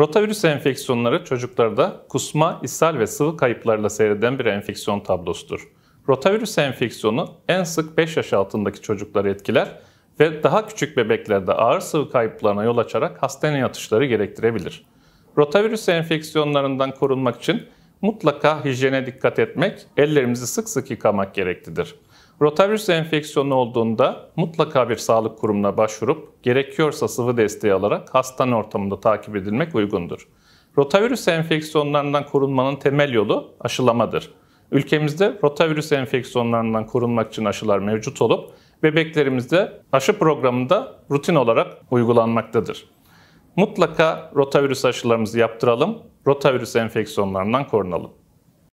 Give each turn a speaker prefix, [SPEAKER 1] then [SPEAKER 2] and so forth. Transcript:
[SPEAKER 1] Rotavirüs enfeksiyonları çocuklarda kusma, ishal ve sıvı kayıplarıyla seyreden bir enfeksiyon tablosudur. Rotavirüs enfeksiyonu en sık 5 yaş altındaki çocukları etkiler ve daha küçük bebeklerde ağır sıvı kayıplarına yol açarak hastane yatışları gerektirebilir. Rotavirüs enfeksiyonlarından korunmak için mutlaka hijyene dikkat etmek, ellerimizi sık sık yıkamak gereklidir. Rotavirüs enfeksiyonu olduğunda mutlaka bir sağlık kurumuna başvurup gerekiyorsa sıvı desteği alarak hastane ortamında takip edilmek uygundur. Rotavirüs enfeksiyonlarından korunmanın temel yolu aşılamadır. Ülkemizde rotavirüs enfeksiyonlarından korunmak için aşılar mevcut olup bebeklerimizde aşı programında rutin olarak uygulanmaktadır. Mutlaka rotavirüs aşılarımızı yaptıralım, rotavirüs enfeksiyonlarından korunalım.